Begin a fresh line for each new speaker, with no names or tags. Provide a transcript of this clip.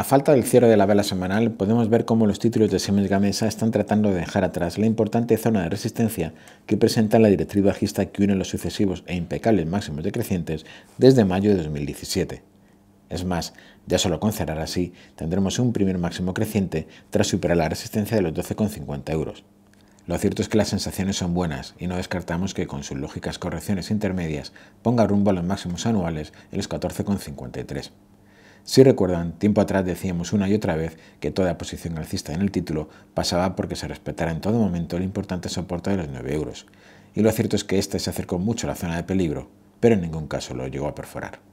A falta del cierre de la vela semanal, podemos ver cómo los títulos de Siemens Gamesa están tratando de dejar atrás la importante zona de resistencia que presenta la directriz bajista que une los sucesivos e impecables máximos decrecientes desde mayo de 2017. Es más, ya solo con cerrar así, tendremos un primer máximo creciente tras superar la resistencia de los 12,50 euros. Lo cierto es que las sensaciones son buenas y no descartamos que con sus lógicas correcciones intermedias ponga rumbo a los máximos anuales en los 14,53. Si recuerdan, tiempo atrás decíamos una y otra vez que toda posición alcista en el título pasaba porque se respetara en todo momento el importante soporte de los 9 euros, y lo cierto es que este se acercó mucho a la zona de peligro, pero en ningún
caso lo llegó a
perforar.